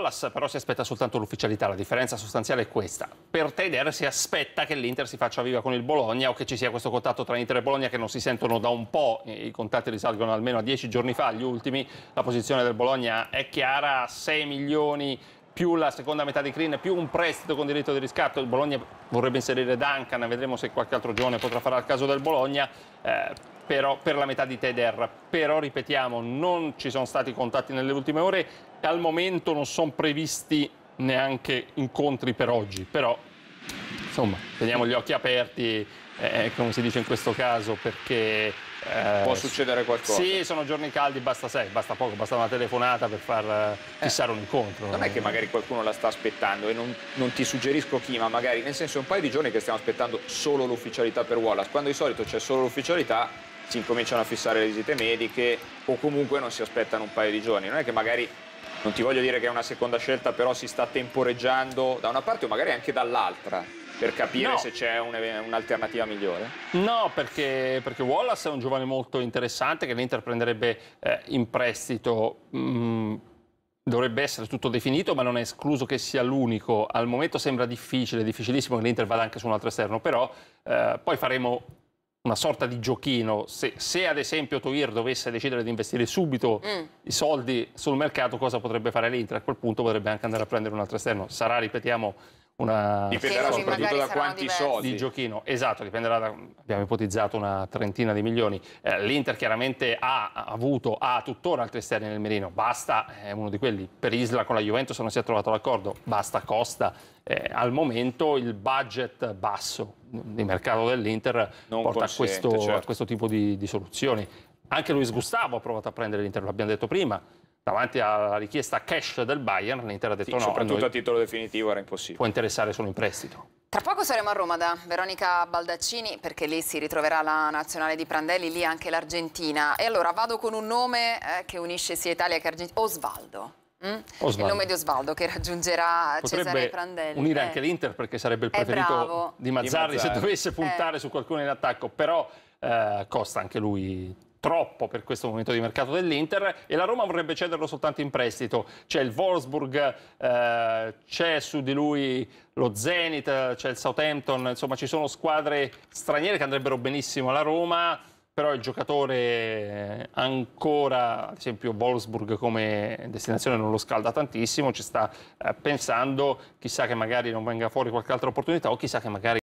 Collas però si aspetta soltanto l'ufficialità, la differenza sostanziale è questa. Per Teder si aspetta che l'Inter si faccia viva con il Bologna o che ci sia questo contatto tra Inter e Bologna che non si sentono da un po', i contatti risalgono almeno a dieci giorni fa, gli ultimi, la posizione del Bologna è chiara, 6 milioni più la seconda metà di Green, più un prestito con diritto di riscatto. Il Bologna vorrebbe inserire Duncan, vedremo se qualche altro giorno potrà fare al caso del Bologna. Eh, però per la metà di Teder. Però, ripetiamo, non ci sono stati contatti nelle ultime ore e al momento non sono previsti neanche incontri per oggi. Però insomma, teniamo gli occhi aperti, eh, eh, come si dice in questo caso, perché... Eh, Può succedere qualcosa. Sì, sono giorni caldi, basta, sei, basta poco, basta una telefonata per far eh, eh. fissare un incontro. Non è che magari qualcuno la sta aspettando e non, non ti suggerisco chi, ma magari nel senso è un paio di giorni che stiamo aspettando solo l'ufficialità per Wallace, quando di solito c'è solo l'ufficialità si incominciano a fissare le visite mediche o comunque non si aspettano un paio di giorni. Non è che magari non ti voglio dire che è una seconda scelta, però si sta temporeggiando da una parte o magari anche dall'altra per capire no. se c'è un'alternativa un migliore? No, perché, perché, Wallace è un giovane molto interessante che l'Inter prenderebbe eh, in prestito. Mm, dovrebbe essere tutto definito, ma non è escluso che sia l'unico. Al momento sembra difficile, difficilissimo che l'Inter vada anche su un altro esterno, però eh, poi faremo una sorta di giochino, se, se, ad esempio Toir dovesse decidere di investire subito mm. i soldi sul mercato, cosa potrebbe fare l'Inter? A quel punto potrebbe anche andare a prendere un altro esterno. Sarà, ripetiamo, una... Dipenderà sì, soprattutto da quanti soldi. Di giochino, esatto, dipenderà da, abbiamo ipotizzato una trentina di milioni. Eh, L'Inter chiaramente ha avuto, ha tuttora altri esterni nel merino. basta, è eh, uno di quelli. Per Isla con la Juventus non si è trovato l'accordo, basta Costa. Eh, al momento il budget basso di mercato dell'Inter porta a questo, certo. a questo, tipo di, di soluzioni. Anche Luis Gustavo ha provato a prendere l'Inter, l'abbiamo detto prima davanti alla richiesta cash del Bayern l'Inter ha detto sì, no. Soprattutto a titolo definitivo era impossibile. Può interessare solo in prestito. Tra poco saremo a Roma da Veronica Baldaccini perché lì si ritroverà la nazionale di Prandelli, lì anche l'Argentina. E allora vado con un nome eh, che unisce sia Italia che Argentina, Osvaldo. Mm? Il nome di Osvaldo che raggiungerà Potrebbe Cesare Prandelli. unire eh. anche l'Inter perché sarebbe il preferito di Mazzarri, di Mazzarri, se dovesse eh. puntare eh. su qualcuno in attacco, però eh, costa anche lui troppo per questo momento di mercato dell'Inter e la Roma vorrebbe cederlo soltanto in prestito. C'è il Wolfsburg, eh, c'è su di lui lo Zenit, c'è il Southampton, insomma ci sono squadre straniere che andrebbero benissimo alla Roma, però il giocatore ancora, ad esempio Wolfsburg come destinazione non lo scalda tantissimo, ci sta eh, pensando, chissà che magari non venga fuori qualche altra opportunità o chissà che magari